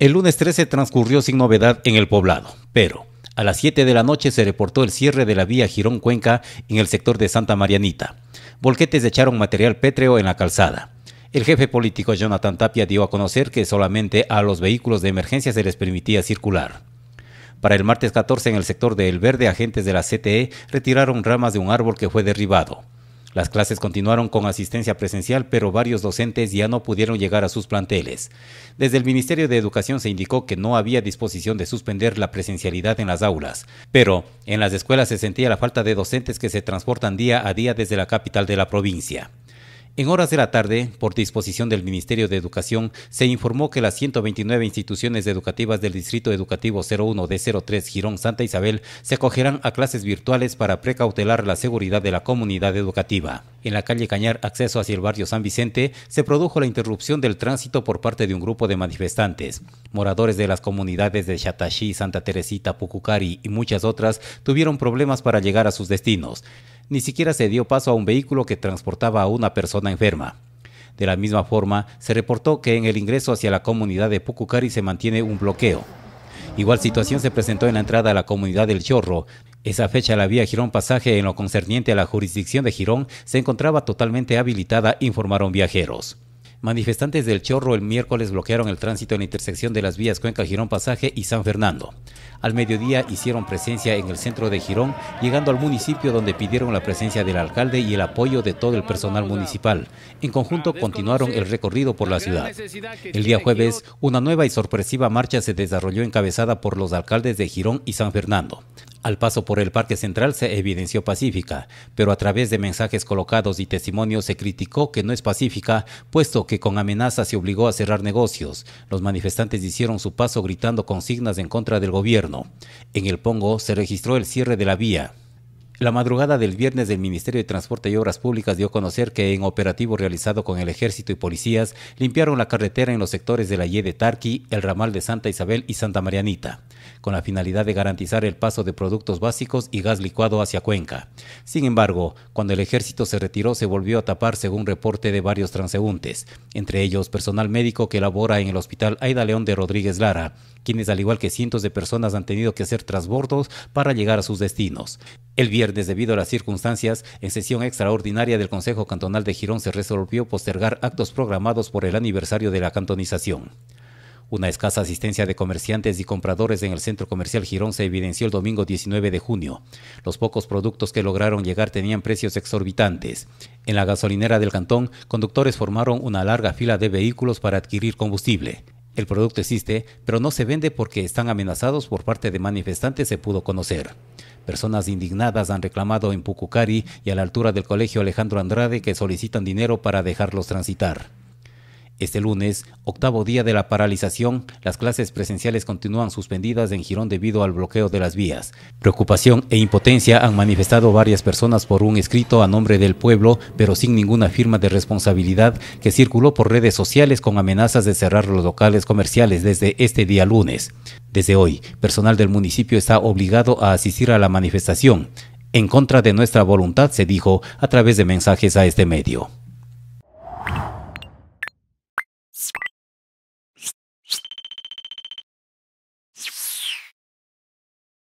El lunes 13 transcurrió sin novedad en el poblado, pero a las 7 de la noche se reportó el cierre de la vía Girón Cuenca en el sector de Santa Marianita. Volquetes echaron material pétreo en la calzada. El jefe político Jonathan Tapia dio a conocer que solamente a los vehículos de emergencia se les permitía circular. Para el martes 14 en el sector de El Verde, agentes de la CTE retiraron ramas de un árbol que fue derribado. Las clases continuaron con asistencia presencial, pero varios docentes ya no pudieron llegar a sus planteles. Desde el Ministerio de Educación se indicó que no había disposición de suspender la presencialidad en las aulas, pero en las escuelas se sentía la falta de docentes que se transportan día a día desde la capital de la provincia. En horas de la tarde, por disposición del Ministerio de Educación, se informó que las 129 instituciones educativas del Distrito Educativo 01 de 03 Girón Santa Isabel se acogerán a clases virtuales para precautelar la seguridad de la comunidad educativa. En la calle Cañar, acceso hacia el barrio San Vicente, se produjo la interrupción del tránsito por parte de un grupo de manifestantes. Moradores de las comunidades de chatashí Santa Teresita, Pucucari y muchas otras tuvieron problemas para llegar a sus destinos ni siquiera se dio paso a un vehículo que transportaba a una persona enferma. De la misma forma, se reportó que en el ingreso hacia la comunidad de Pucucari se mantiene un bloqueo. Igual situación se presentó en la entrada a la comunidad del Chorro. Esa fecha la vía Girón Pasaje en lo concerniente a la jurisdicción de Girón se encontraba totalmente habilitada, informaron viajeros. Manifestantes del Chorro el miércoles bloquearon el tránsito en la intersección de las vías Cuenca Girón Pasaje y San Fernando. Al mediodía hicieron presencia en el centro de Girón, llegando al municipio donde pidieron la presencia del alcalde y el apoyo de todo el personal municipal. En conjunto ah, continuaron el recorrido por la ciudad. El día jueves, una nueva y sorpresiva marcha se desarrolló encabezada por los alcaldes de Girón y San Fernando. Al paso por el Parque Central se evidenció pacífica, pero a través de mensajes colocados y testimonios se criticó que no es pacífica, puesto que con amenazas se obligó a cerrar negocios. Los manifestantes hicieron su paso gritando consignas en contra del gobierno. En el Pongo se registró el cierre de la vía. La madrugada del viernes el Ministerio de Transporte y Obras Públicas dio a conocer que en operativo realizado con el ejército y policías limpiaron la carretera en los sectores de la Y de Tarqui, el ramal de Santa Isabel y Santa Marianita, con la finalidad de garantizar el paso de productos básicos y gas licuado hacia Cuenca. Sin embargo, cuando el ejército se retiró se volvió a tapar según reporte de varios transeúntes, entre ellos personal médico que labora en el hospital Aida León de Rodríguez Lara, quienes al igual que cientos de personas han tenido que hacer transbordos para llegar a sus destinos. El viernes debido a las circunstancias, en sesión extraordinaria del Consejo Cantonal de Girón se resolvió postergar actos programados por el aniversario de la cantonización. Una escasa asistencia de comerciantes y compradores en el centro comercial Girón se evidenció el domingo 19 de junio. Los pocos productos que lograron llegar tenían precios exorbitantes. En la gasolinera del cantón, conductores formaron una larga fila de vehículos para adquirir combustible. El producto existe, pero no se vende porque están amenazados por parte de manifestantes, se pudo conocer. Personas indignadas han reclamado en Pucucari y a la altura del colegio Alejandro Andrade que solicitan dinero para dejarlos transitar. Este lunes, octavo día de la paralización, las clases presenciales continúan suspendidas en Girón debido al bloqueo de las vías. Preocupación e impotencia han manifestado varias personas por un escrito a nombre del pueblo, pero sin ninguna firma de responsabilidad, que circuló por redes sociales con amenazas de cerrar los locales comerciales desde este día lunes. Desde hoy, personal del municipio está obligado a asistir a la manifestación. En contra de nuestra voluntad, se dijo a través de mensajes a este medio.